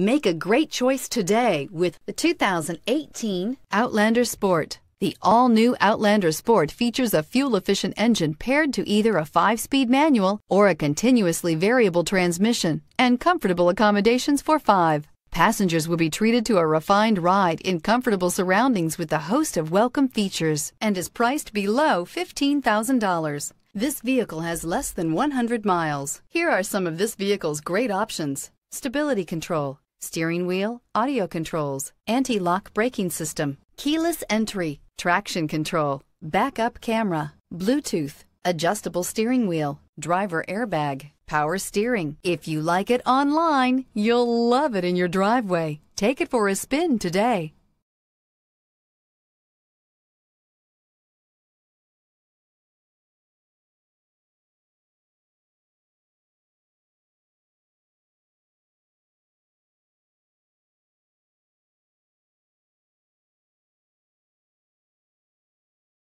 Make a great choice today with the 2018 Outlander Sport. The all-new Outlander Sport features a fuel-efficient engine paired to either a 5-speed manual or a continuously variable transmission and comfortable accommodations for five. Passengers will be treated to a refined ride in comfortable surroundings with a host of welcome features and is priced below $15,000. This vehicle has less than 100 miles. Here are some of this vehicle's great options. Stability control, steering wheel, audio controls, anti-lock braking system, keyless entry, traction control, backup camera, Bluetooth, adjustable steering wheel, driver airbag, power steering. If you like it online, you'll love it in your driveway. Take it for a spin today.